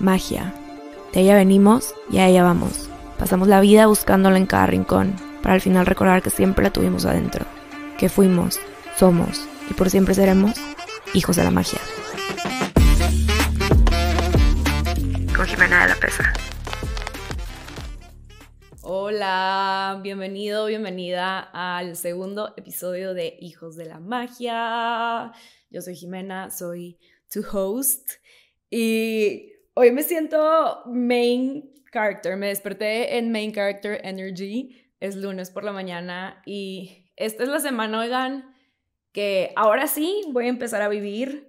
magia. De ella venimos y a ella vamos. Pasamos la vida buscándola en cada rincón, para al final recordar que siempre la tuvimos adentro, que fuimos, somos y por siempre seremos hijos de la magia. Con Jimena de la Pesa. Hola, bienvenido, bienvenida al segundo episodio de Hijos de la Magia. Yo soy Jimena, soy tu host y Hoy me siento main character, me desperté en main character energy, es lunes por la mañana y esta es la semana, oigan, que ahora sí voy a empezar a vivir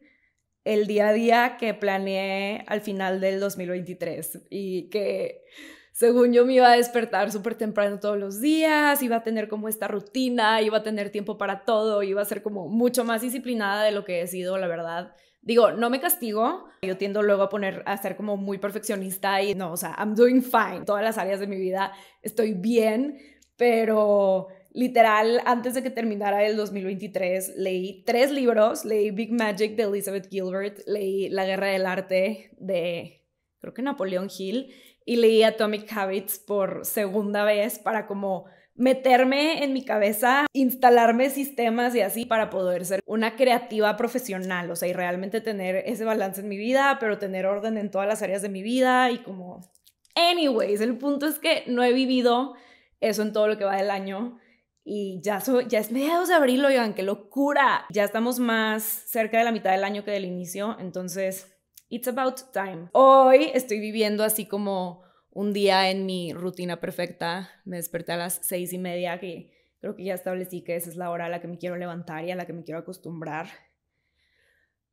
el día a día que planeé al final del 2023 y que según yo me iba a despertar súper temprano todos los días, iba a tener como esta rutina, iba a tener tiempo para todo, iba a ser como mucho más disciplinada de lo que he sido, la verdad. Digo, no me castigo. Yo tiendo luego a poner, a ser como muy perfeccionista y no, o sea, I'm doing fine. Todas las áreas de mi vida estoy bien, pero literal, antes de que terminara el 2023, leí tres libros. Leí Big Magic de Elizabeth Gilbert, leí La Guerra del Arte de, creo que Napoleón Hill, y leí Atomic Habits por segunda vez para como meterme en mi cabeza, instalarme sistemas y así para poder ser una creativa profesional, o sea, y realmente tener ese balance en mi vida, pero tener orden en todas las áreas de mi vida y como... Anyways, el punto es que no he vivido eso en todo lo que va del año y ya, ya es mediados de abril, oigan, qué locura. Ya estamos más cerca de la mitad del año que del inicio, entonces it's about time. Hoy estoy viviendo así como un día en mi rutina perfecta, me desperté a las seis y media, que creo que ya establecí que esa es la hora a la que me quiero levantar y a la que me quiero acostumbrar.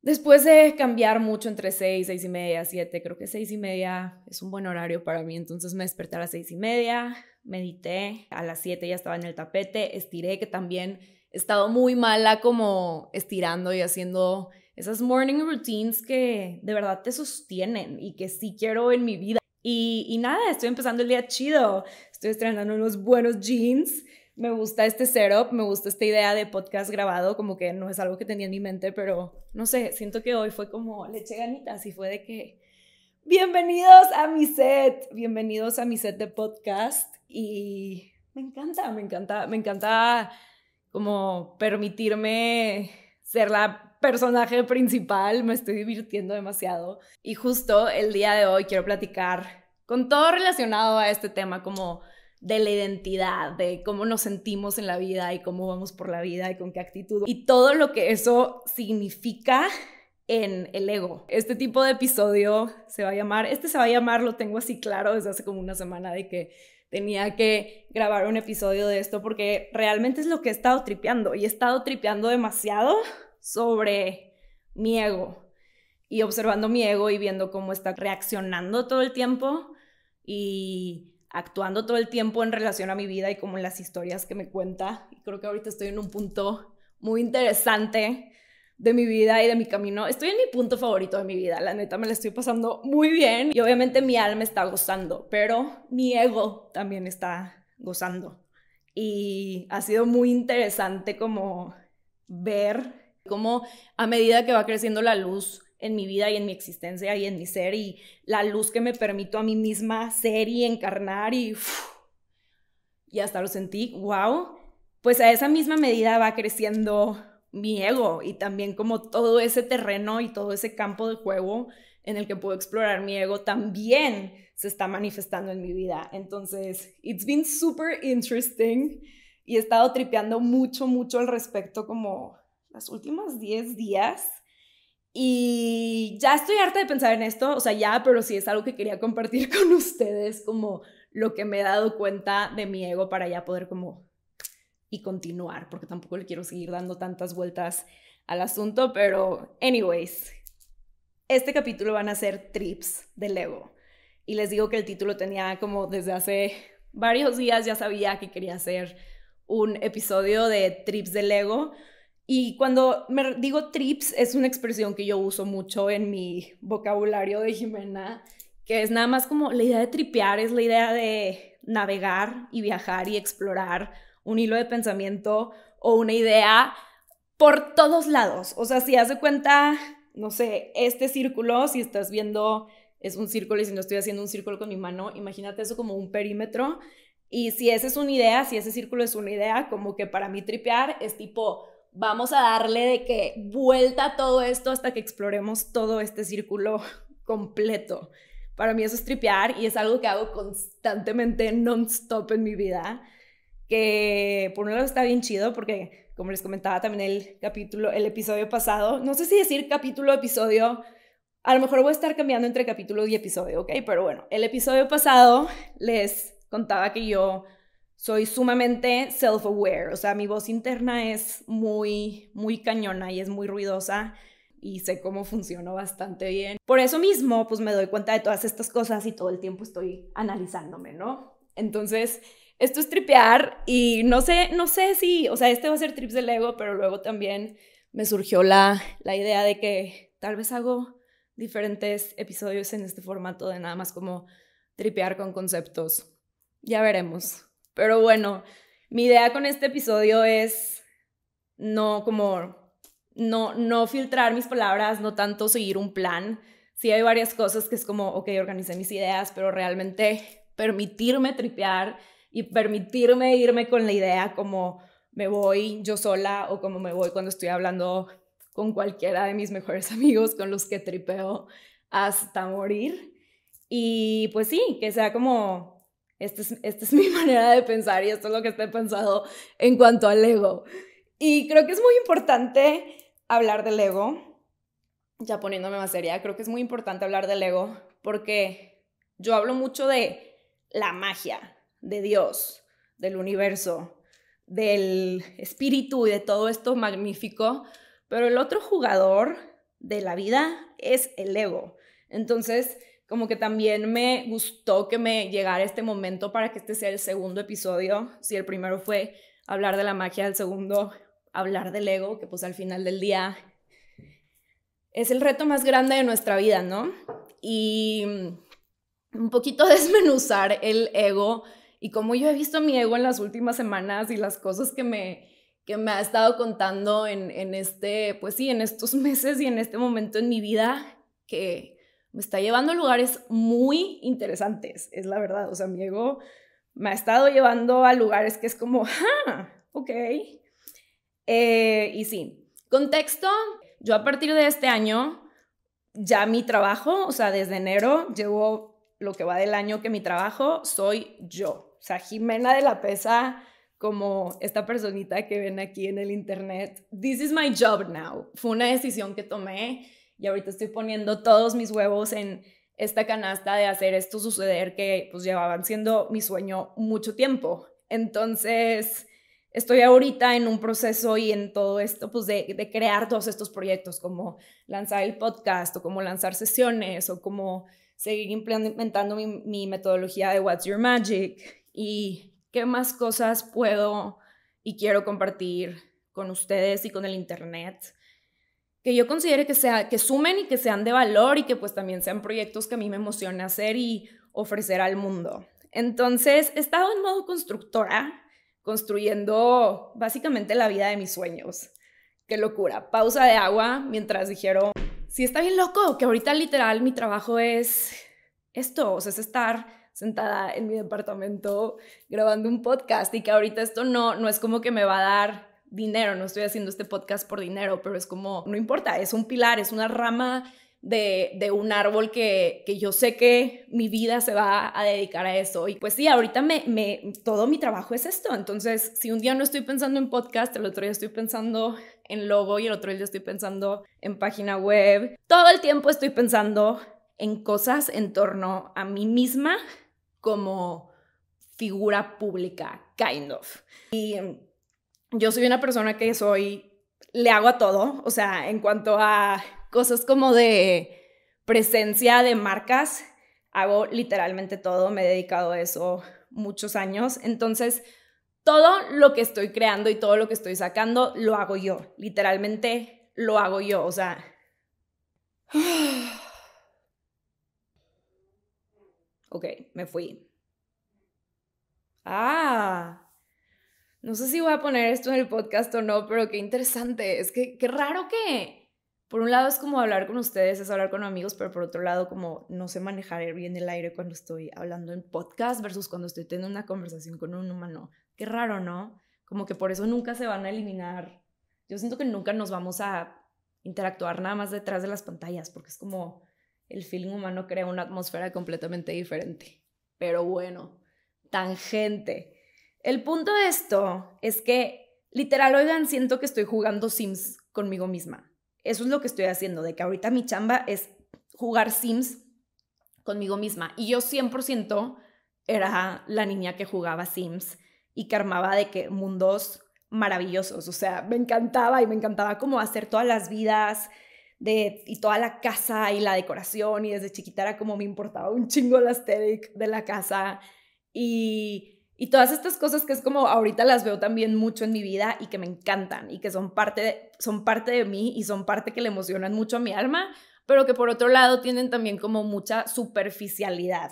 Después de cambiar mucho entre seis, seis y media, siete, creo que seis y media es un buen horario para mí, entonces me desperté a las seis y media, medité, a las siete ya estaba en el tapete, estiré, que también he estado muy mala como estirando y haciendo esas morning routines que de verdad te sostienen y que sí quiero en mi vida. Y, nada, estoy empezando el día chido. Estoy estrenando unos buenos jeans. Me gusta este setup, me gusta esta idea de podcast grabado, como que no es algo que tenía en mi mente, pero no sé, siento que hoy fue como leche ganitas y fue de que, bienvenidos a mi set, bienvenidos a mi set de podcast y me encanta, me encanta, me encanta como permitirme ser la personaje principal, me estoy divirtiendo demasiado. Y justo el día de hoy quiero platicar con todo relacionado a este tema como de la identidad, de cómo nos sentimos en la vida y cómo vamos por la vida y con qué actitud y todo lo que eso significa en el ego. Este tipo de episodio se va a llamar, este se va a llamar, lo tengo así claro desde hace como una semana de que tenía que grabar un episodio de esto porque realmente es lo que he estado tripeando y he estado tripeando demasiado sobre mi ego y observando mi ego y viendo cómo está reaccionando todo el tiempo y actuando todo el tiempo en relación a mi vida y como en las historias que me cuenta. creo que ahorita estoy en un punto muy interesante de mi vida y de mi camino. Estoy en mi punto favorito de mi vida, la neta me la estoy pasando muy bien y obviamente mi alma está gozando, pero mi ego también está gozando. Y ha sido muy interesante como ver como a medida que va creciendo la luz en mi vida y en mi existencia y en mi ser y la luz que me permito a mí misma ser y encarnar y, y hasta lo sentí, wow, pues a esa misma medida va creciendo mi ego y también como todo ese terreno y todo ese campo de juego en el que puedo explorar mi ego también se está manifestando en mi vida. Entonces, it's been super interesting y he estado tripeando mucho, mucho al respecto como las últimas 10 días y ya estoy harta de pensar en esto, o sea, ya, pero sí es algo que quería compartir con ustedes, como lo que me he dado cuenta de mi ego para ya poder como y continuar, porque tampoco le quiero seguir dando tantas vueltas al asunto, pero anyways, este capítulo van a ser trips del ego. Y les digo que el título tenía como desde hace varios días, ya sabía que quería hacer un episodio de trips del ego, y cuando me digo trips, es una expresión que yo uso mucho en mi vocabulario de Jimena, que es nada más como la idea de tripear, es la idea de navegar y viajar y explorar un hilo de pensamiento o una idea por todos lados. O sea, si hace cuenta, no sé, este círculo, si estás viendo, es un círculo y si no estoy haciendo un círculo con mi mano, imagínate eso como un perímetro. Y si esa es una idea, si ese círculo es una idea, como que para mí tripear es tipo vamos a darle de que vuelta todo esto hasta que exploremos todo este círculo completo. Para mí eso es tripear y es algo que hago constantemente, non-stop en mi vida, que por un lado está bien chido porque, como les comentaba también el capítulo, el episodio pasado, no sé si decir capítulo, episodio, a lo mejor voy a estar cambiando entre capítulo y episodio, ¿ok? Pero bueno, el episodio pasado les contaba que yo soy sumamente self-aware, o sea, mi voz interna es muy, muy cañona y es muy ruidosa y sé cómo funciona bastante bien. Por eso mismo, pues me doy cuenta de todas estas cosas y todo el tiempo estoy analizándome, ¿no? Entonces, esto es tripear y no sé, no sé si, o sea, este va a ser trips del ego, pero luego también me surgió la, la idea de que tal vez hago diferentes episodios en este formato de nada más como tripear con conceptos. Ya veremos. Pero bueno, mi idea con este episodio es no como no no filtrar mis palabras, no tanto seguir un plan. Sí hay varias cosas que es como, ok, organicé mis ideas, pero realmente permitirme tripear y permitirme irme con la idea como me voy yo sola o como me voy cuando estoy hablando con cualquiera de mis mejores amigos con los que tripeo hasta morir. Y pues sí, que sea como este esta es, mi manera de pensar y esto es lo que estoy pensado en cuanto al ego. Y creo que es muy importante hablar del ego, ya poniéndome más seria, creo que es muy importante hablar del ego porque yo hablo mucho de la magia, de Dios, del universo, del espíritu y de todo esto magnífico, pero el otro jugador de la vida es el ego. Entonces, como que también me gustó que me llegara este momento para que este sea el segundo episodio. Si el primero fue hablar de la magia, el segundo hablar del ego, que pues al final del día es el reto más grande de nuestra vida, ¿no? Y un poquito desmenuzar el ego y como yo he visto mi ego en las últimas semanas y las cosas que me me ha estado contando en, este, pues sí, en estos meses y en este momento en mi vida, que, me está llevando a lugares muy interesantes, es la verdad. O sea, mi ego me ha estado llevando a lugares que es como, ¡ah! Ok. Eh, y sí, contexto, yo a partir de este año, ya mi trabajo, o sea, desde enero, llevo lo que va del año que mi trabajo, soy yo. O sea, Jimena de la Pesa, como esta personita que ven aquí en el internet. This is my job now. Fue una decisión que tomé y ahorita estoy poniendo todos mis huevos en esta canasta de hacer esto suceder que pues llevaban siendo mi sueño mucho tiempo. Entonces, estoy ahorita en un proceso y en todo esto, pues de, crear todos estos proyectos, como lanzar el podcast o como lanzar sesiones o como seguir implementando mi metodología de What's Your Magic y qué más cosas puedo y quiero compartir con ustedes y con el Internet que yo considere que, sea, que sumen y que sean de valor y que pues también sean proyectos que a mí me emociona hacer y ofrecer al mundo. Entonces, he estado en modo constructora, construyendo básicamente la vida de mis sueños. Qué locura. Pausa de agua mientras dijeron, sí está bien loco, que ahorita literal mi trabajo es esto, es estar sentada en mi departamento grabando un podcast y que ahorita esto no, no es como que me va a dar dinero, no estoy haciendo este podcast por dinero, pero es como, no importa, es un pilar, es una rama de, un árbol que, yo sé que mi vida se va a dedicar a eso. Y pues sí, ahorita me, me, todo mi trabajo es esto. Entonces, si un día no estoy pensando en podcast, el otro día estoy pensando en logo y el otro día estoy pensando en página web. Todo el tiempo estoy pensando en cosas en torno a mí misma como figura pública, kind of. Y yo soy una persona que soy, le hago a todo, o sea, en cuanto a cosas como de presencia de marcas, hago literalmente todo, me he dedicado a eso muchos años, entonces todo lo que estoy creando y todo lo que estoy sacando lo hago yo, literalmente lo hago yo, o sea... Ok, me fui. Ah, no sé si voy a poner esto en el podcast o no, pero qué interesante. Es que qué raro que, por un lado es como hablar con ustedes, es hablar con amigos, pero por otro lado como no sé manejar bien el aire cuando estoy hablando en podcast versus cuando estoy teniendo una conversación con un humano. Qué raro, ¿no? Como que por eso nunca se van a eliminar. Yo siento que nunca nos vamos a interactuar nada más detrás de las pantallas, porque es como el feeling humano crea una atmósfera completamente diferente. Pero bueno, tangente. El punto de esto es que, literal, oigan, siento que estoy jugando Sims conmigo misma. Eso es lo que estoy haciendo, de que ahorita mi chamba es jugar Sims conmigo misma. Y yo 100% era la niña que jugaba Sims y que armaba de que mundos maravillosos. O sea, me encantaba y me encantaba como hacer todas las vidas de, y toda la casa y la decoración. Y desde chiquitara era como me importaba un chingo el estética de la casa. Y y todas estas cosas que es como ahorita las veo también mucho en mi vida y que me encantan y que son parte de, son parte de mí y son parte que le emocionan mucho a mi alma, pero que por otro lado tienen también como mucha superficialidad.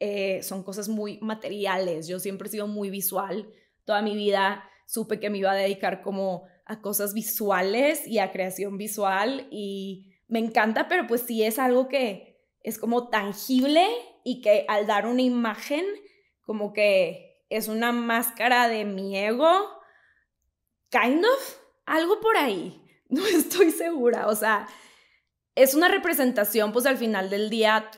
Eh, son cosas muy materiales. Yo siempre he sido muy visual. Toda mi vida supe que me iba a dedicar como a cosas visuales y a creación visual y me encanta, pero pues sí es algo que es como tangible y que al dar una imagen como que es una máscara de mi ego, kind of, algo por ahí, no estoy segura, o sea, es una representación, pues al final del día,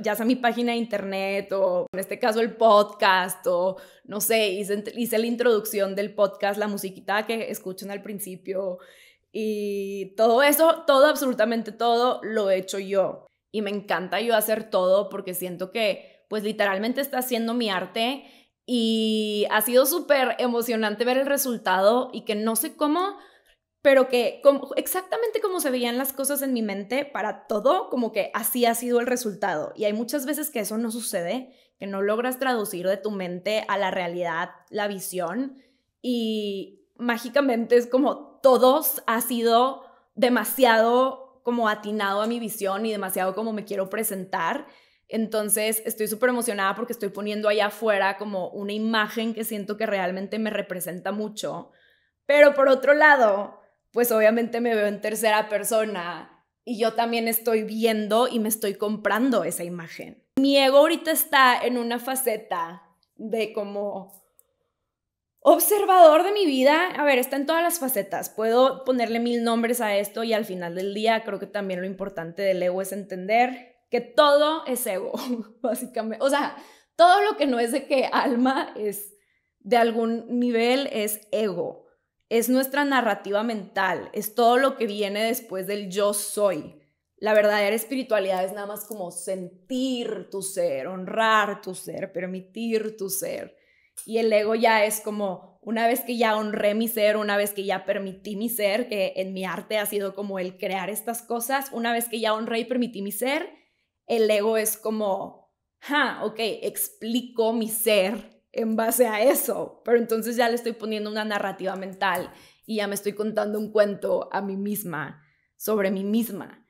ya sea mi página de internet o en este caso el podcast o no sé, hice, hice la introducción del podcast, la musiquita que escuchan al principio y todo eso, todo, absolutamente todo, lo he hecho yo. Y me encanta yo hacer todo porque siento que pues literalmente está haciendo mi arte y ha sido súper emocionante ver el resultado y que no sé cómo, pero que como, exactamente como se veían las cosas en mi mente para todo, como que así ha sido el resultado. Y hay muchas veces que eso no sucede, que no logras traducir de tu mente a la realidad la visión y mágicamente es como todos ha sido demasiado como atinado a mi visión y demasiado como me quiero presentar entonces estoy súper emocionada porque estoy poniendo allá afuera como una imagen que siento que realmente me representa mucho. Pero por otro lado, pues obviamente me veo en tercera persona y yo también estoy viendo y me estoy comprando esa imagen. Mi ego ahorita está en una faceta de como observador de mi vida. A ver, está en todas las facetas. Puedo ponerle mil nombres a esto y al final del día creo que también lo importante del ego es entender que todo es ego, básicamente. O sea, todo lo que no es de que alma es de algún nivel es ego, es nuestra narrativa mental, es todo lo que viene después del yo soy. La verdadera espiritualidad es nada más como sentir tu ser, honrar tu ser, permitir tu ser. Y el ego ya es como una vez que ya honré mi ser, una vez que ya permití mi ser, que en mi arte ha sido como el crear estas cosas, una vez que ya honré y permití mi ser, el ego es como, ja, ok, explico mi ser en base a eso, pero entonces ya le estoy poniendo una narrativa mental y ya me estoy contando un cuento a mí misma sobre mí misma.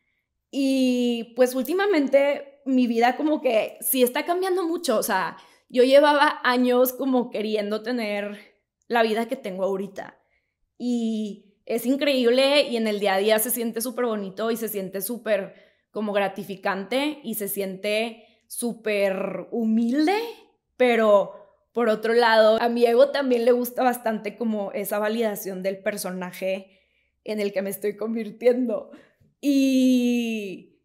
Y pues últimamente mi vida como que sí está cambiando mucho, o sea, yo llevaba años como queriendo tener la vida que tengo ahorita y es increíble y en el día a día se siente súper bonito y se siente súper como gratificante y se siente súper humilde, pero por otro lado, a mi ego también le gusta bastante como esa validación del personaje en el que me estoy convirtiendo. Y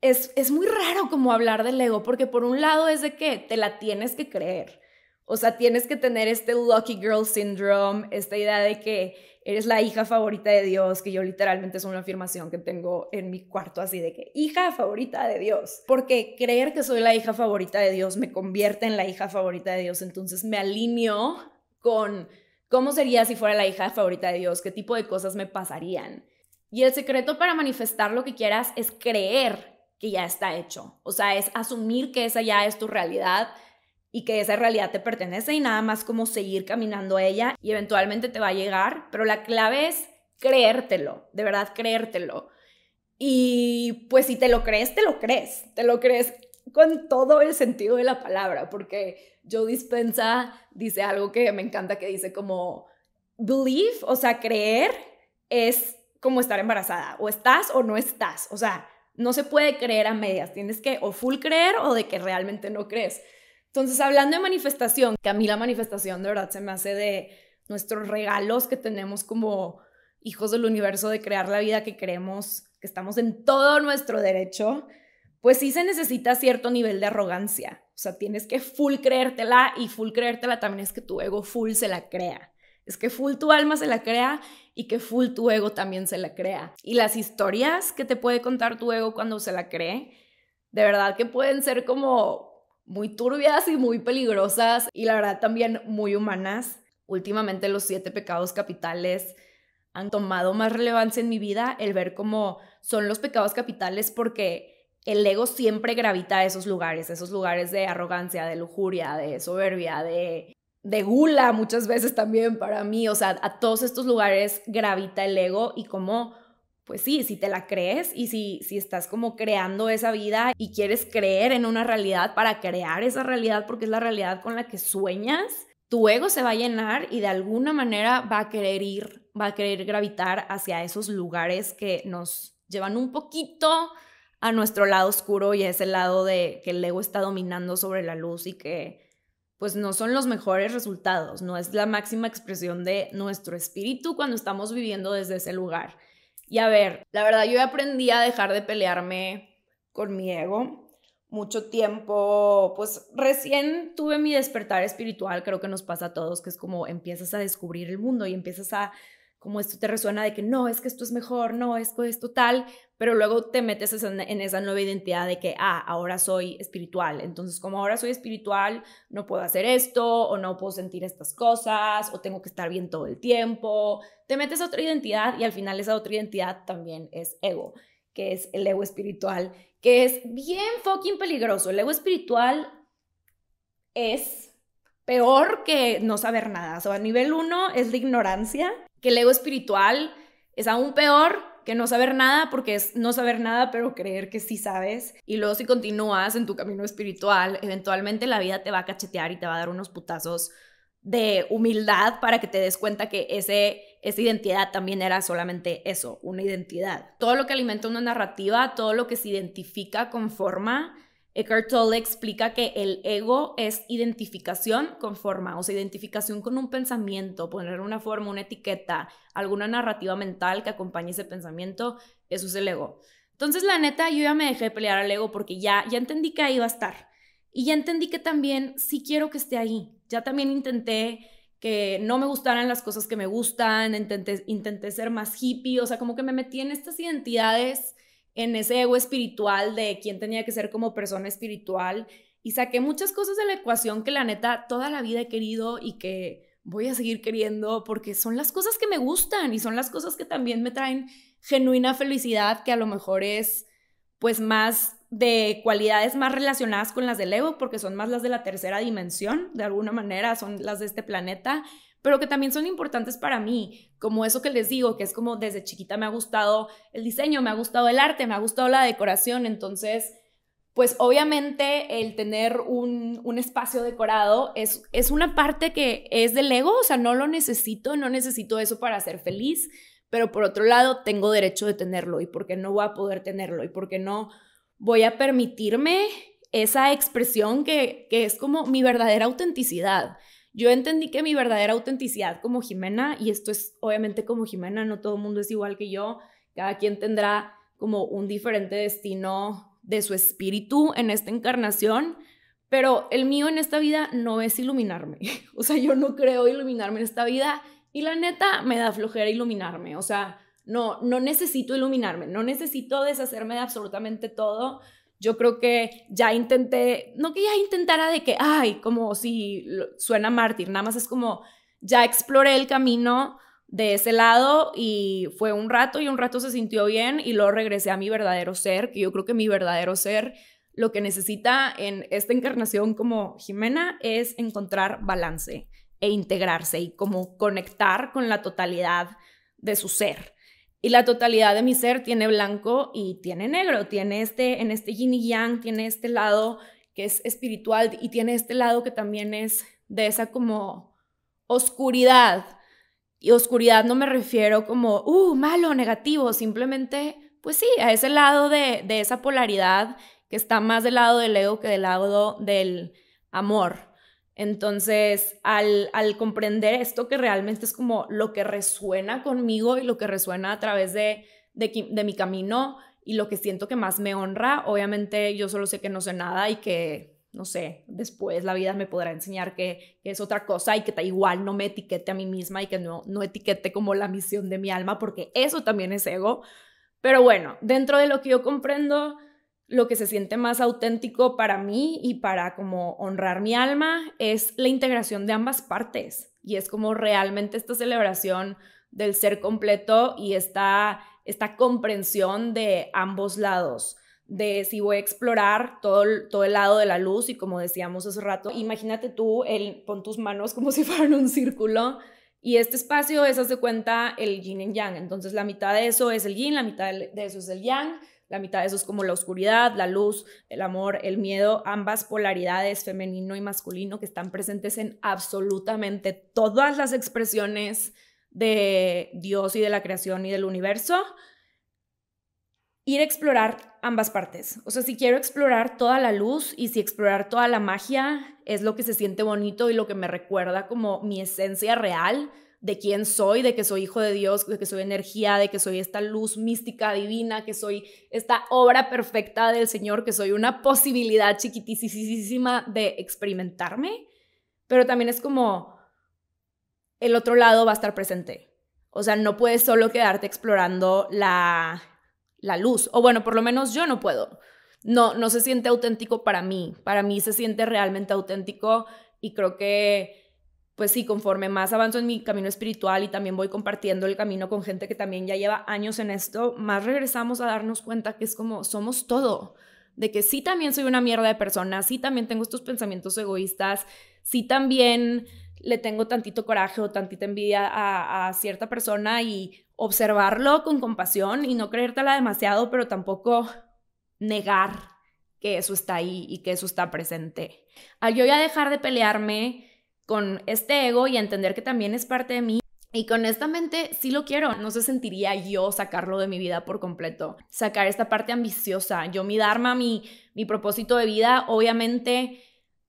es, es muy raro como hablar del ego, porque por un lado es de que te la tienes que creer. O sea, tienes que tener este Lucky Girl Syndrome, esta idea de que eres la hija favorita de Dios, que yo literalmente es una afirmación que tengo en mi cuarto así de que hija favorita de Dios, porque creer que soy la hija favorita de Dios me convierte en la hija favorita de Dios, entonces me alineo con cómo sería si fuera la hija favorita de Dios, qué tipo de cosas me pasarían. Y el secreto para manifestar lo que quieras es creer que ya está hecho, o sea, es asumir que esa ya es tu realidad y que esa realidad te pertenece y nada más como seguir caminando a ella y eventualmente te va a llegar, pero la clave es creértelo, de verdad creértelo. Y pues si te lo crees, te lo crees, te lo crees con todo el sentido de la palabra, porque Joe Dispensa dice algo que me encanta, que dice como believe, o sea, creer es como estar embarazada, o estás o no estás, o sea, no se puede creer a medias, tienes que o full creer o de que realmente no crees. Entonces, hablando de manifestación, que a mí la manifestación de verdad se me hace de nuestros regalos que tenemos como hijos del universo de crear la vida que queremos, que estamos en todo nuestro derecho, pues sí se necesita cierto nivel de arrogancia. O sea, tienes que full creértela y full creértela también es que tu ego full se la crea. Es que full tu alma se la crea y que full tu ego también se la crea. Y las historias que te puede contar tu ego cuando se la cree, de verdad que pueden ser como muy turbias y muy peligrosas y la verdad también muy humanas. Últimamente los siete pecados capitales han tomado más relevancia en mi vida el ver cómo son los pecados capitales porque el ego siempre gravita a esos lugares, esos lugares de arrogancia, de lujuria, de soberbia, de, de gula muchas veces también para mí, o sea, a todos estos lugares gravita el ego y cómo pues sí, si te la crees y si, estás como creando esa vida y quieres creer en una realidad para crear esa realidad porque es la realidad con la que sueñas, tu ego se va a llenar y de alguna manera va a querer ir, va a querer gravitar hacia esos lugares que nos llevan un poquito a nuestro lado oscuro y a ese lado de que el ego está dominando sobre la luz y que pues no son los mejores resultados, no es la máxima expresión de nuestro espíritu cuando estamos viviendo desde ese lugar. Y a ver, la verdad yo aprendí a dejar de pelearme con mi ego mucho tiempo, pues recién tuve mi despertar espiritual, creo que nos pasa a todos, que es como empiezas a descubrir el mundo y empiezas a como esto te resuena de que no, es que esto es mejor, no, es total, esto tal, pero luego te metes en esa nueva identidad de que, ah, ahora soy espiritual, entonces como ahora soy espiritual, no puedo hacer esto, o no puedo sentir estas cosas, o tengo que estar bien todo el tiempo, te metes a otra identidad y al final esa otra identidad también es ego, que es el ego espiritual, que es bien fucking peligroso, el ego espiritual es peor que no saber nada, o sea, a nivel uno es la ignorancia que el ego espiritual es aún peor que no saber nada, porque es no saber nada, pero creer que sí sabes. Y luego si continúas en tu camino espiritual, eventualmente la vida te va a cachetear y te va a dar unos putazos de humildad para que te des cuenta que ese, esa identidad también era solamente eso, una identidad. Todo lo que alimenta una narrativa, todo lo que se identifica con forma, Eckhart Tolle explica que el ego es identificación con forma, o sea, identificación con un pensamiento, poner una forma, una etiqueta, alguna narrativa mental que acompañe ese pensamiento, eso es el ego. Entonces, la neta, yo ya me dejé pelear al ego porque ya, ya entendí que ahí va a estar. Y ya entendí que también sí quiero que esté ahí. Ya también intenté que no me gustaran las cosas que me gustan, intenté, intenté ser más hippie, o sea, como que me metí en estas identidades en ese ego espiritual de quién tenía que ser como persona espiritual y saqué muchas cosas de la ecuación que la neta toda la vida he querido y que voy a seguir queriendo porque son las cosas que me gustan y son las cosas que también me traen genuina felicidad que a lo mejor es pues más de cualidades más relacionadas con las del ego porque son más las de la tercera dimensión de alguna manera son las de este planeta pero que también son importantes para mí, como eso que les digo, que es como desde chiquita me ha gustado el diseño, me ha gustado el arte, me ha gustado la decoración, entonces, pues obviamente el tener un, espacio decorado es, es una parte que es del ego, o sea, no lo necesito, no necesito eso para ser feliz, pero por otro lado tengo derecho de tenerlo y porque no voy a poder tenerlo y porque no voy a permitirme esa expresión que, que es como mi verdadera autenticidad. Yo entendí que mi verdadera autenticidad como Jimena, y esto es obviamente como Jimena, no todo el mundo es igual que yo, cada quien tendrá como un diferente destino de su espíritu en esta encarnación, pero el mío en esta vida no es iluminarme. O sea, yo no creo iluminarme en esta vida y la neta me da flojera iluminarme. O sea, no, no necesito iluminarme, no necesito deshacerme de absolutamente todo yo creo que ya intenté, no que ya intentara de que, ay, como si suena mártir, nada más es como, ya exploré el camino de ese lado y fue un rato y un rato se sintió bien y luego regresé a mi verdadero ser, que yo creo que mi verdadero ser lo que necesita en esta encarnación como Jimena es encontrar balance e integrarse y como conectar con la totalidad de su ser y la totalidad de mi ser tiene blanco y tiene negro, tiene este, en este yin y yang, tiene este lado que es espiritual y tiene este lado que también es de esa como oscuridad. Y oscuridad no me refiero como, uh, malo, negativo, simplemente, pues sí, a ese lado de, de esa polaridad que está más del lado del ego que del lado del amor. Entonces, al, comprender esto que realmente es como lo que resuena conmigo y lo que resuena a través de, mi camino y lo que siento que más me honra, obviamente yo solo sé que no sé nada y que no sé, después la vida me podrá enseñar que, es otra cosa y que da igual no me etiquete a mí misma y que no, no etiquete como la misión de mi alma, porque eso también es ego. Pero bueno, dentro de lo que yo comprendo, lo que se siente más auténtico para mí y para como honrar mi alma es la integración de ambas partes. Y es como realmente esta celebración del ser completo y esta, esta comprensión de ambos lados de si voy a explorar todo el, todo el lado de la luz y como decíamos hace rato, imagínate tú, el, pon tus manos como si fueran un círculo y este espacio es, hace cuenta, el yin y yang. Entonces la mitad de eso es el yin, la mitad de eso es el yang la mitad de eso es como la oscuridad, la luz, el amor, el miedo, ambas polaridades, femenino y masculino, que están presentes en absolutamente todas las expresiones de Dios y de la creación y del universo. Ir a explorar ambas partes. O sea, si quiero explorar toda la luz y si explorar toda la magia es lo que se siente bonito y lo que me recuerda como mi esencia real, de quién soy, de que soy hijo de Dios, de que soy energía, de que soy esta luz mística divina, que soy esta obra perfecta del Señor, que soy una posibilidad chiquitísima de experimentarme, pero también es como el otro lado va a estar presente. O sea, no puedes solo quedarte explorando la, la luz, o bueno, por lo menos yo no puedo. No, no se siente auténtico para mí, para mí se siente realmente auténtico y creo que pues sí, conforme más avanzo en mi camino espiritual y también voy compartiendo el camino con gente que también ya lleva años en esto, más regresamos a darnos cuenta que es como somos todo, de que sí también soy una mierda de persona, sí también tengo estos pensamientos egoístas, sí también le tengo tantito coraje o tantita envidia a, cierta persona y observarlo con compasión y no creértela demasiado, pero tampoco negar que eso está ahí y que eso está presente. Al yo ya dejar de pelearme, con este ego y entender que también es parte de mí. Y con esta mente sí lo quiero, no se sentiría yo sacarlo de mi vida por completo, sacar esta parte ambiciosa, yo mi Dharma, mi, mi propósito de vida, obviamente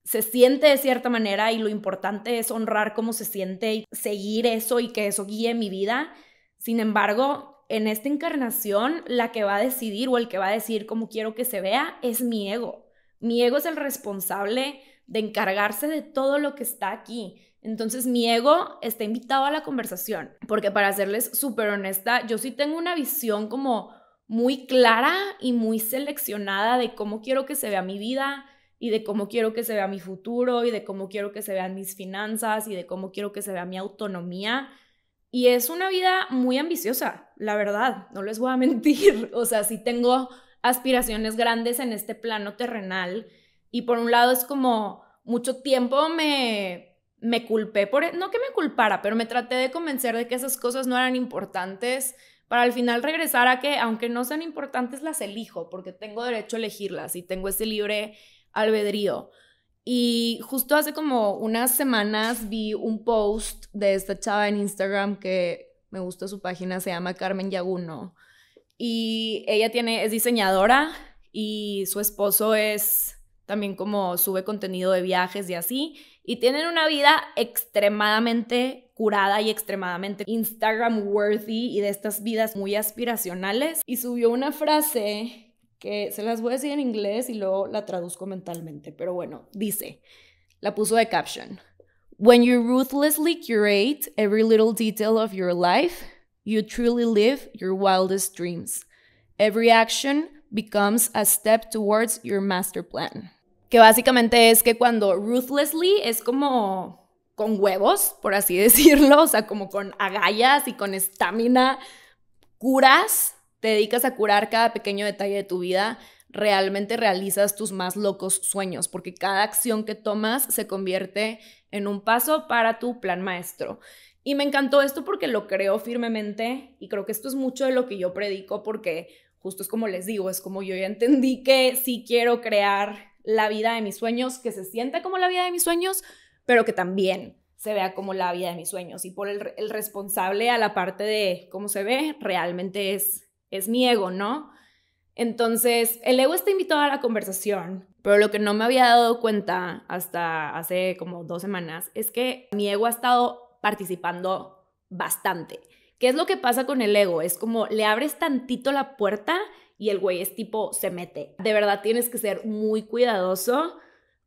se siente de cierta manera y lo importante es honrar cómo se siente y seguir eso y que eso guíe mi vida. Sin embargo, en esta encarnación, la que va a decidir o el que va a decir cómo quiero que se vea es mi ego. Mi ego es el responsable de encargarse de todo lo que está aquí. Entonces mi ego está invitado a la conversación, porque para serles súper honesta, yo sí tengo una visión como muy clara y muy seleccionada de cómo quiero que se vea mi vida y de cómo quiero que se vea mi futuro y de cómo quiero que se vean mis finanzas y de cómo quiero que se vea mi autonomía. Y es una vida muy ambiciosa, la verdad, no les voy a mentir. O sea, sí tengo aspiraciones grandes en este plano terrenal y por un lado es como mucho tiempo me, me culpé por, e, no que me culpara, pero me traté de convencer de que esas cosas no eran importantes para al final regresar a que aunque no sean importantes las elijo porque tengo derecho a elegirlas y tengo ese libre albedrío. Y justo hace como unas semanas vi un post de esta chava en Instagram que me gusta su página, se llama Carmen Yaguno. Y ella tiene, es diseñadora y su esposo es también como sube contenido de viajes y así, y tienen una vida extremadamente curada y extremadamente Instagram worthy y de estas vidas muy aspiracionales. Y subió una frase que se las voy a decir en inglés y luego la traduzco mentalmente, pero bueno, dice, la puso de caption. When you ruthlessly curate every little detail of your life, you truly live your wildest dreams. Every action, becomes a step towards your master plan. Que básicamente es que cuando ruthlessly es como con huevos, por así decirlo, o sea, como con agallas y con estamina, curas, te dedicas a curar cada pequeño detalle de tu vida, realmente realizas tus más locos sueños, porque cada acción que tomas se convierte en un paso para tu plan maestro. Y me encantó esto porque lo creo firmemente y creo que esto es mucho de lo que yo predico porque justo es como les digo, es como yo ya entendí que sí quiero crear la vida de mis sueños, que se sienta como la vida de mis sueños, pero que también se vea como la vida de mis sueños. Y por el, responsable a la parte de cómo se ve, realmente es, es mi ego, ¿no? Entonces, el ego está invitado a la conversación, pero lo que no me había dado cuenta hasta hace como dos semanas es que mi ego ha estado participando bastante. ¿Qué es lo que pasa con el ego? Es como le abres tantito la puerta y el güey es tipo, se mete. De verdad tienes que ser muy cuidadoso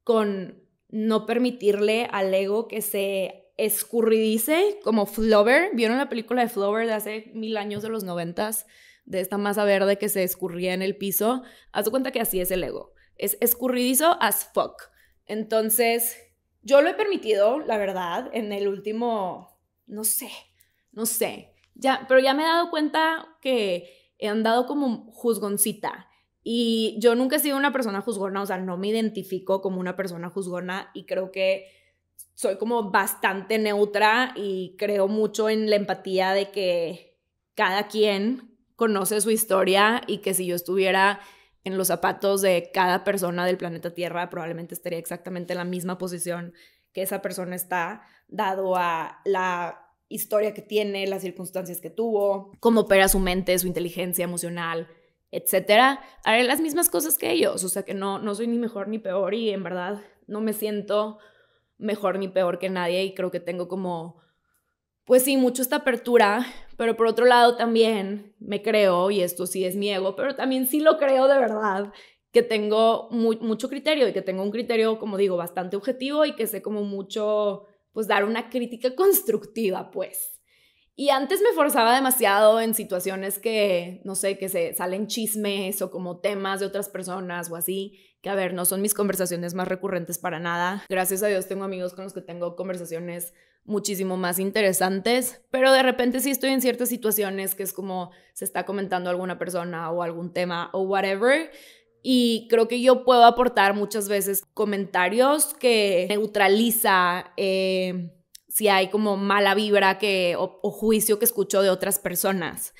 con no permitirle al ego que se escurridice como Flower. ¿Vieron la película de Flower de hace mil años de los noventas? De esta masa verde que se escurría en el piso. Haz cuenta que así es el ego. Es escurridizo as fuck. Entonces, yo lo he permitido, la verdad, en el último, no sé, no sé ya, pero ya me he dado cuenta que he andado como juzgoncita. Y yo nunca he sido una persona juzgona, o sea, no me identifico como una persona juzgona y creo que soy como bastante neutra y creo mucho en la empatía de que cada quien conoce su historia y que si yo estuviera en los zapatos de cada persona del planeta Tierra, probablemente estaría exactamente en la misma posición que esa persona está, dado a la historia que tiene, las circunstancias que tuvo, cómo opera su mente, su inteligencia emocional, etcétera, haré las mismas cosas que ellos. O sea que no, no soy ni mejor ni peor y en verdad no me siento mejor ni peor que nadie y creo que tengo como, pues sí, mucho esta apertura, pero por otro lado también me creo, y esto sí es mi ego, pero también sí lo creo de verdad, que tengo mucho criterio y que tengo un criterio, como digo, bastante objetivo y que sé como mucho pues dar una crítica constructiva, pues. Y antes me forzaba demasiado en situaciones que, no sé, que se salen chismes o como temas de otras personas o así, que a ver, no son mis conversaciones más recurrentes para nada. Gracias a Dios tengo amigos con los que tengo conversaciones muchísimo más interesantes, pero de repente sí estoy en ciertas situaciones que es como se está comentando alguna persona o algún tema o whatever, y creo que yo puedo aportar muchas veces comentarios que neutraliza eh, si hay como mala vibra que, o, juicio que escucho de otras personas.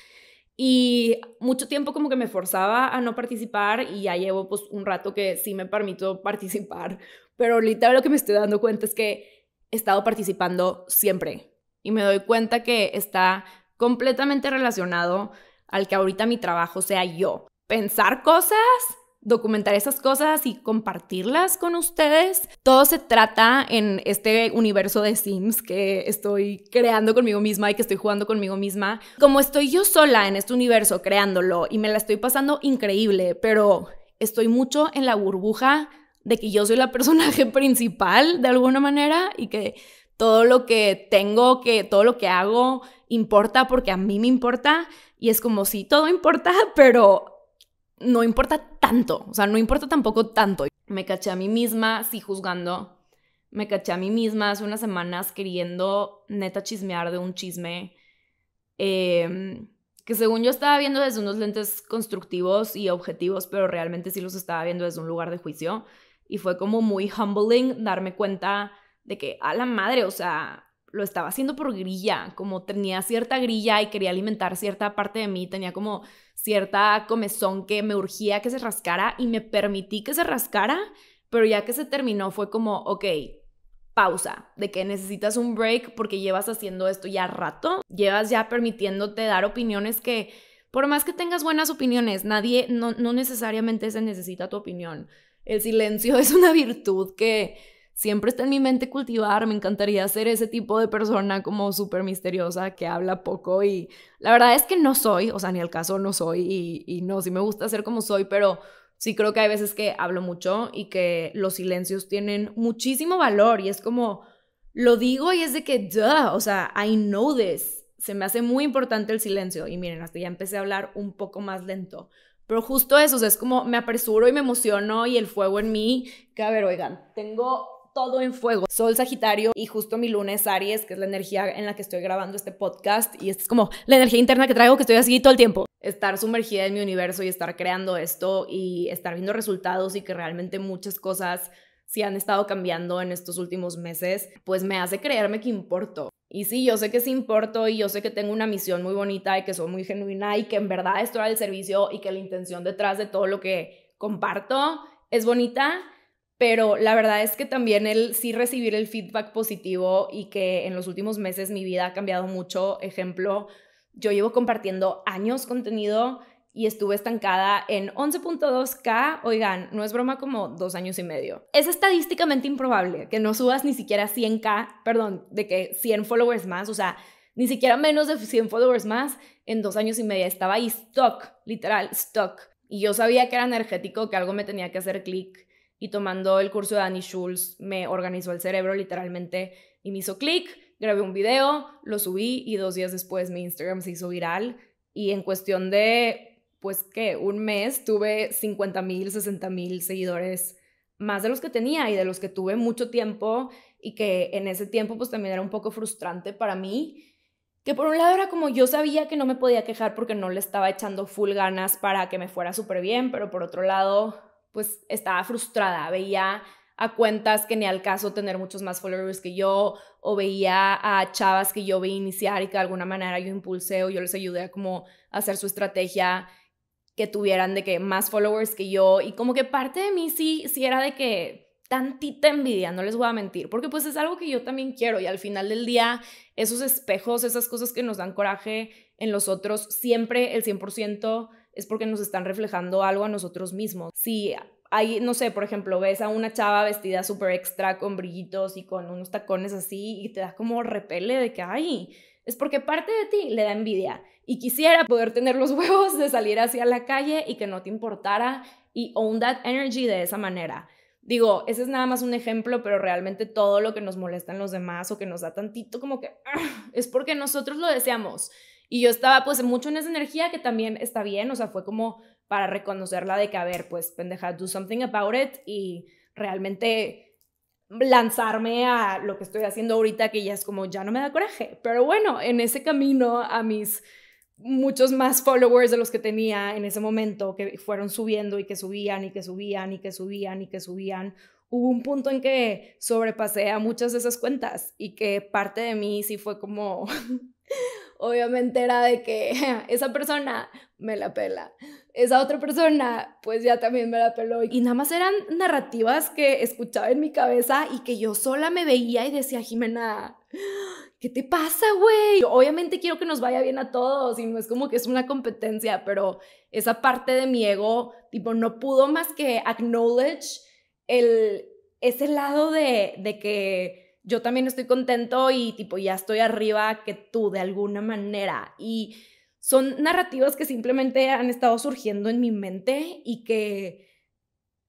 Y mucho tiempo como que me forzaba a no participar y ya llevo pues un rato que sí me permito participar, pero ahorita lo que me estoy dando cuenta es que he estado participando siempre y me doy cuenta que está completamente relacionado al que ahorita mi trabajo sea yo. Pensar cosas documentar esas cosas y compartirlas con ustedes. Todo se trata en este universo de Sims que estoy creando conmigo misma y que estoy jugando conmigo misma. Como estoy yo sola en este universo creándolo y me la estoy pasando increíble, pero estoy mucho en la burbuja de que yo soy la personaje principal de alguna manera y que todo lo que tengo, que todo lo que hago importa porque a mí me importa y es como si todo importa, pero no importa tanto, o sea, no importa tampoco tanto. Me caché a mí misma, sí juzgando, me caché a mí misma hace unas semanas queriendo neta chismear de un chisme em, que según yo estaba viendo desde unos lentes constructivos y objetivos, pero realmente sí los estaba viendo desde un lugar de juicio. Y fue como muy humbling darme cuenta de que, a la madre, o sea, lo estaba haciendo por grilla, como tenía cierta grilla y quería alimentar cierta parte de mí, tenía como cierta comezón que me urgía que se rascara y me permití que se rascara, pero ya que se terminó fue como, ok, pausa, de que necesitas un break porque llevas haciendo esto ya rato, llevas ya permitiéndote dar opiniones que, por más que tengas buenas opiniones, nadie, no, no necesariamente se necesita tu opinión. El silencio es una virtud que siempre está en mi mente cultivar, me encantaría ser ese tipo de persona como súper misteriosa que habla poco y la verdad es que no soy, o sea, ni al caso no soy y, no, sí me gusta ser como soy, pero sí creo que hay veces que hablo mucho y que los silencios tienen muchísimo valor y es como, lo digo y es de que, duh, o sea, I know this. Se me hace muy importante el silencio y miren, hasta ya empecé a hablar un poco más lento. Pero justo eso, o sea, es como me apresuro y me emociono y el fuego en mí, que a ver, oigan, tengo todo en fuego. Sol Sagitario y justo mi lunes Aries, que es la energía en la que estoy grabando este podcast. Y es como la energía interna que traigo, que estoy así todo el tiempo. Estar sumergida en mi universo y estar creando esto y estar viendo resultados y que realmente muchas cosas se han estado cambiando en estos últimos meses, pues me hace creerme que importo. Y sí, yo sé que sí importo y yo sé que tengo una misión muy bonita y que soy muy genuina y que en verdad esto era el servicio y que la intención detrás de todo lo que comparto es bonita pero la verdad es que también el sí recibir el feedback positivo y que en los últimos meses mi vida ha cambiado mucho. Ejemplo, yo llevo compartiendo años contenido y estuve estancada en 11.2K, oigan, no es broma como dos años y medio. Es estadísticamente improbable que no subas ni siquiera 100K, perdón, de que 100 followers más, o sea, ni siquiera menos de 100 followers más en dos años y medio. Estaba ahí stuck, literal, stuck. Y yo sabía que era energético, que algo me tenía que hacer clic y tomando el curso de Annie Schulz me organizó el cerebro literalmente y me hizo clic, grabé un video, lo subí y dos días después mi Instagram se hizo viral y en cuestión de, pues que un mes tuve 50 mil, mil seguidores, más de los que tenía y de los que tuve mucho tiempo y que en ese tiempo pues también era un poco frustrante para mí. Que por un lado era como yo sabía que no me podía quejar porque no le estaba echando full ganas para que me fuera súper bien, pero por otro lado pues estaba frustrada, veía a cuentas que ni al caso tener muchos más followers que yo, o veía a chavas que yo veía iniciar y que de alguna manera yo impulsé o yo les ayudé a como hacer su estrategia que tuvieran de que más followers que yo y como que parte de mí sí, sí era de que tantita envidia, no les voy a mentir, porque pues es algo que yo también quiero y al final del día esos espejos, esas cosas que nos dan coraje en los otros, siempre el 100% es porque nos están reflejando algo a nosotros mismos. Si hay, no sé, por ejemplo, ves a una chava vestida súper extra con brillitos y con unos tacones así y te da como repele de que, ay, es porque parte de ti le da envidia y quisiera poder tener los huevos de salir hacia la calle y que no te importara y own that energy de esa manera. Digo, ese es nada más un ejemplo, pero realmente todo lo que nos molesta en los demás o que nos da tantito como que ah, es porque nosotros lo deseamos. Y yo estaba pues mucho en esa energía que también está bien, o sea, fue como para reconocerla de que, a ver, pues pendeja, do something about it y realmente lanzarme a lo que estoy haciendo ahorita que ya es como ya no me da coraje. Pero bueno, en ese camino a mis muchos más followers de los que tenía en ese momento que fueron subiendo y que subían y que subían y que subían y que subían, hubo un punto en que sobrepasé a muchas de esas cuentas y que parte de mí sí fue como obviamente era de que esa persona me la pela, esa otra persona pues ya también me la peló. Y nada más eran narrativas que escuchaba en mi cabeza y que yo sola me veía y decía, Jimena, ¿qué te pasa, güey? Obviamente quiero que nos vaya bien a todos y no es como que es una competencia, pero esa parte de mi ego, tipo, no pudo más que acknowledge el, ese lado de que yo también estoy contento y tipo, ya estoy arriba que tú de alguna manera. Y son narrativas que simplemente han estado surgiendo en mi mente y que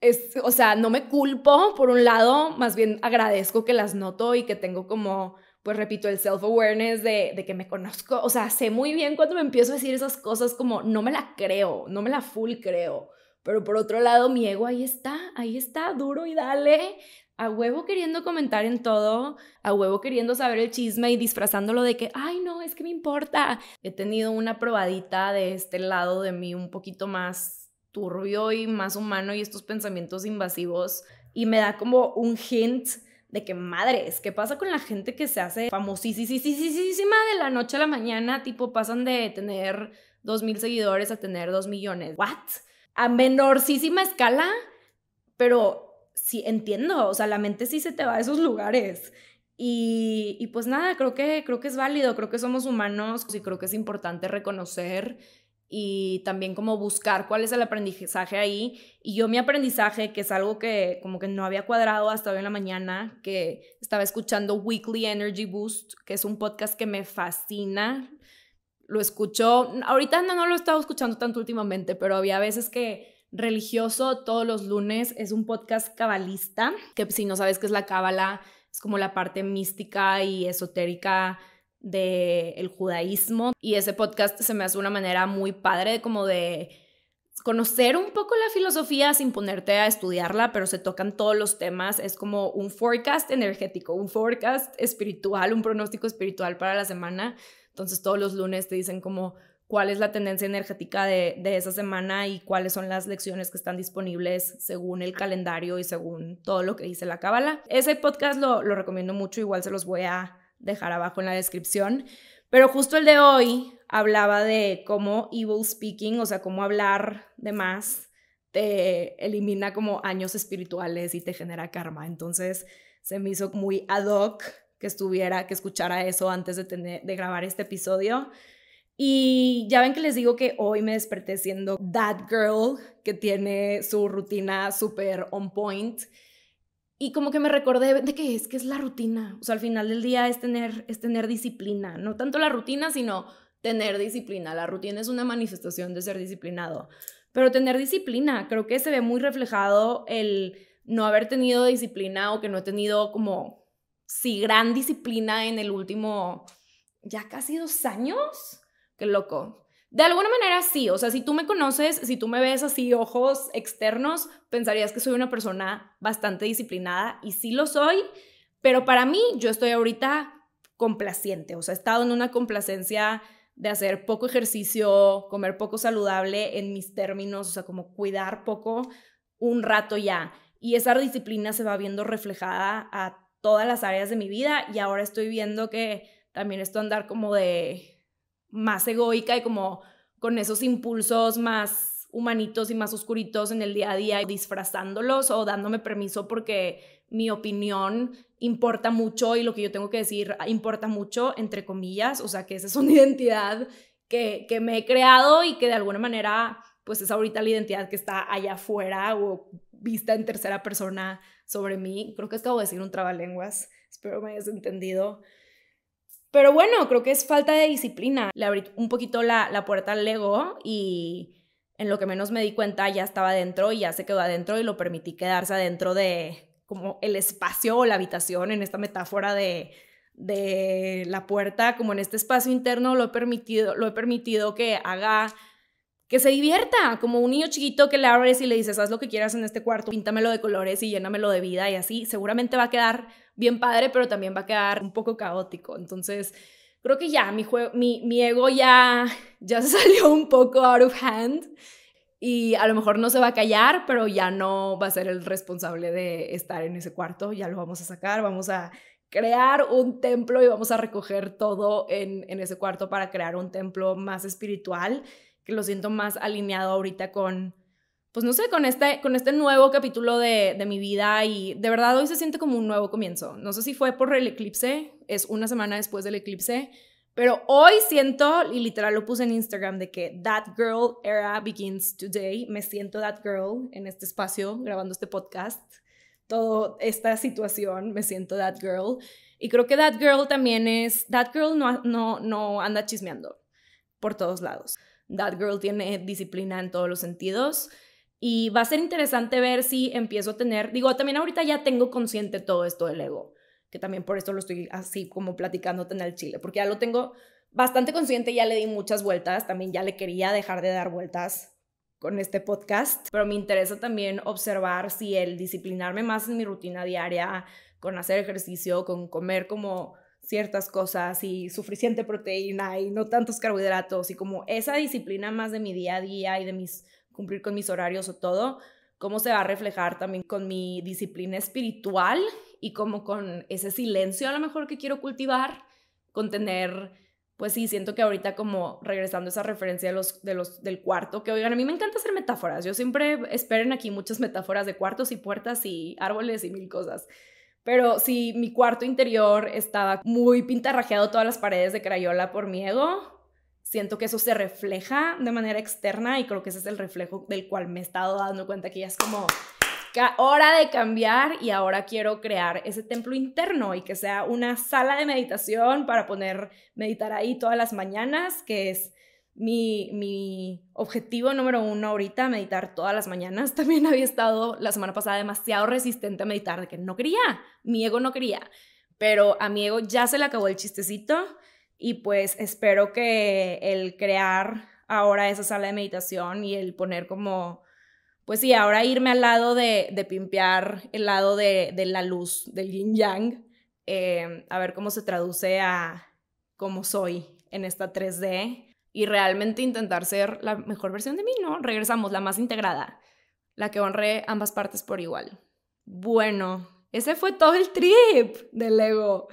es, o sea, no me culpo por un lado, más bien agradezco que las noto y que tengo como, pues repito, el self-awareness de, de que me conozco, o sea, sé muy bien cuando me empiezo a decir esas cosas como no me la creo, no me la full creo. Pero por otro lado, mi ego ahí está, ahí está, duro y dale, a huevo queriendo comentar en todo, a huevo queriendo saber el chisme y disfrazándolo de que, ay, no, es que me importa. He tenido una probadita de este lado de mí un poquito más turbio y más humano y estos pensamientos invasivos y me da como un hint de que madres, ¿qué pasa con la gente que se hace famosísima de la noche a la mañana? Tipo, pasan de tener dos mil seguidores a tener dos millones. ¿What? A menorcísima escala, pero sí entiendo, o sea, la mente sí se te va a esos lugares. Y, y, pues nada, creo que, creo que es válido, creo que somos humanos y creo que es importante reconocer y también como buscar cuál es el aprendizaje ahí. Y yo mi aprendizaje, que es algo que como que no había cuadrado hasta hoy en la mañana, que estaba escuchando Weekly Energy Boost, que es un podcast que me fascina. Lo escucho, ahorita no, no lo he estado escuchando tanto últimamente, pero había veces que religioso todos los lunes. Es un podcast cabalista, que si no sabes qué es la cábala, es como la parte mística y esotérica del el judaísmo. Y ese podcast se me hace una manera muy padre como de conocer un poco la filosofía sin ponerte a estudiarla, pero se tocan todos los temas. Es como un forecast energético, un forecast espiritual, un pronóstico espiritual para la semana. Entonces todos los lunes te dicen como cuál es la tendencia energética de, de, esa semana y cuáles son las lecciones que están disponibles según el calendario y según todo lo que dice la cábala. Ese podcast lo, lo recomiendo mucho, igual se los voy a dejar abajo en la descripción. Pero justo el de hoy hablaba de cómo evil speaking, o sea, cómo hablar de más, te elimina como años espirituales y te genera karma. Entonces se me hizo muy ad hoc que estuviera, que escuchara eso antes de, tener, de grabar este episodio. Y ya ven que les digo que hoy me desperté siendo that girl que tiene su rutina súper on point. Y como que me recordé de que es que es la rutina. O sea, al final del día es tener, es tener disciplina. No tanto la rutina, sino tener disciplina. La rutina es una manifestación de ser disciplinado. Pero tener disciplina, creo que se ve muy reflejado el no haber tenido disciplina o que no he tenido como, si gran disciplina en el último, ya casi dos años Qué loco. De alguna manera sí, o sea, si tú me conoces, si tú me ves así ojos externos, pensarías que soy una persona bastante disciplinada y sí lo soy, pero para mí yo estoy ahorita complaciente, o sea, he estado en una complacencia de hacer poco ejercicio, comer poco saludable en mis términos, o sea, como cuidar poco un rato ya. Y esa disciplina se va viendo reflejada a todas las áreas de mi vida y ahora estoy viendo que también esto andar como de más egoica y como con esos impulsos más humanitos y más oscuritos en el día a día, disfrazándolos o dándome permiso porque mi opinión importa mucho y lo que yo tengo que decir importa mucho, entre comillas, o sea que esa es una identidad que, que me he creado y que de alguna manera pues es ahorita la identidad que está allá afuera o vista en tercera persona sobre mí. Creo que acabo de decir un trabalenguas, espero me hayas entendido. Pero bueno, creo que es falta de disciplina. Le abrí un poquito la, puerta al Lego y en lo que menos me di cuenta ya estaba adentro y ya se quedó adentro y lo permití quedarse adentro de como el espacio o la habitación en esta metáfora de, la puerta, como en este espacio interno lo he permitido, lo he permitido que haga que se divierta, como un niño chiquito que le abres y le dices, haz lo que quieras en este cuarto, píntamelo de colores y llénamelo de vida y así, seguramente va a quedar bien padre, pero también va a quedar un poco caótico. Entonces, creo que ya mi, mi, ego ya, ya salió un poco out of hand y a lo mejor no se va a callar, pero ya no va a ser el responsable de estar en ese cuarto, ya lo vamos a sacar, vamos a crear un templo y vamos a recoger todo en, en ese cuarto para crear un templo más espiritual, que lo siento más alineado ahorita con pues no sé, con este, con este nuevo capítulo de, mi vida y de verdad hoy se siente como un nuevo comienzo. No sé si fue por el eclipse, es una semana después del eclipse, pero hoy siento, y literal lo puse en Instagram, de que That Girl Era Begins Today. Me siento That Girl en este espacio grabando este podcast. Toda esta situación, me siento That Girl. Y creo que That Girl también es, That Girl no, no, no anda chismeando por todos lados. That Girl tiene disciplina en todos los sentidos y va a ser interesante ver si empiezo a tener, digo, también ahorita ya tengo consciente todo esto del ego, que también por esto lo estoy así como platicando en el chile, porque ya lo tengo bastante consciente, ya le di muchas vueltas, también ya le quería dejar de dar vueltas con este podcast, pero me interesa también observar si el disciplinarme más en mi rutina diaria, con hacer ejercicio, con comer como ciertas cosas y suficiente proteína y no tantos carbohidratos y como esa disciplina más de mi día a día y de mis cumplir con mis horarios o todo, cómo se va a reflejar también con mi disciplina espiritual y como con ese silencio a lo mejor que quiero cultivar, con tener, pues sí, siento que ahorita como regresando a esa referencia de los, de los, del cuarto, que oigan, a mí me encanta hacer metáforas, yo siempre esperen aquí muchas metáforas de cuartos y puertas y árboles y mil cosas. Pero si mi cuarto interior estaba muy pintarrajeado todas las paredes de crayola por miedo... ego, siento que eso se refleja de manera externa y creo que ese es el reflejo del cual me he estado dando cuenta que ya es como hora de cambiar y ahora quiero crear ese templo interno y que sea una sala de meditación para poner meditar ahí todas las mañanas, que es mi, mi objetivo número uno ahorita, meditar todas las mañanas. También había estado la semana pasada demasiado resistente a meditar, de que no quería, mi ego no quería, pero a mi ego ya se le acabó el chistecito y pues espero que el crear ahora esa sala de meditación y el poner como, pues sí, ahora irme al lado de, de pimpear el lado de, de la luz, del yin yang, eh, a ver cómo se traduce a cómo soy en esta 3D y realmente intentar ser la mejor versión de mí, ¿no? Regresamos, la más integrada, la que honre ambas partes por igual. Bueno, ese fue todo el trip del ego.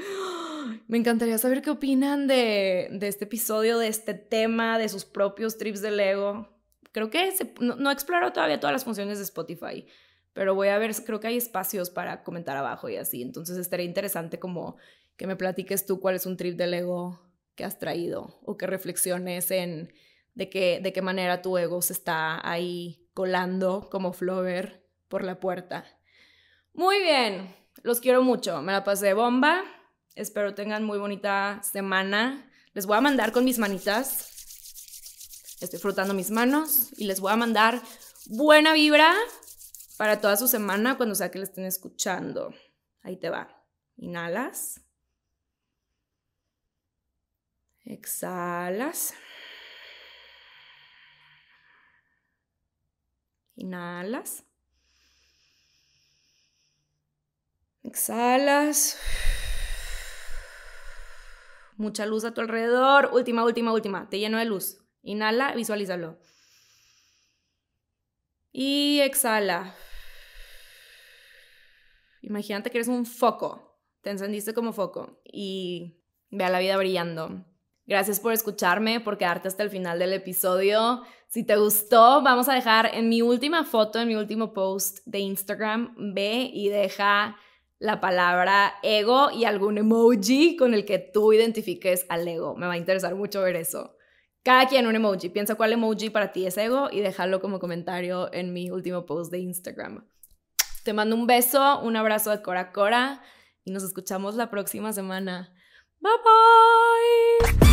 Me encantaría saber qué opinan de, este episodio, de este tema, de sus propios trips del Lego. Creo que no, exploró exploro todavía todas las funciones de Spotify, pero voy a ver, creo que hay espacios para comentar abajo y así. Entonces estaría interesante como que me platiques tú cuál es un trip del ego que has traído o que reflexiones en de qué, de qué manera tu ego se está ahí colando como flover por la puerta. Muy bien, los quiero mucho, me la pasé bomba. Espero tengan muy bonita semana. Les voy a mandar con mis manitas. Estoy frotando mis manos y les voy a mandar buena vibra para toda su semana cuando sea que le estén escuchando. Ahí te va. Inhalas. Exhalas. Inhalas. Exhalas. Mucha luz a tu alrededor. Última, última, última. Te lleno de luz. Inhala, visualízalo. Y exhala. Imagínate que eres un foco. Te encendiste como foco. Y a la vida brillando. Gracias por escucharme, por quedarte hasta el final del episodio. Si te gustó, vamos a dejar en mi última foto, en mi último post de Instagram, ve y deja la palabra ego y algún emoji con el que tú identifiques al ego. Me va a interesar mucho ver eso. Cada quien un emoji. Piensa cuál emoji para ti es ego y déjalo como comentario en mi último post de Instagram. Te mando un beso, un abrazo de Cora Cora y nos escuchamos la próxima semana. Bye bye.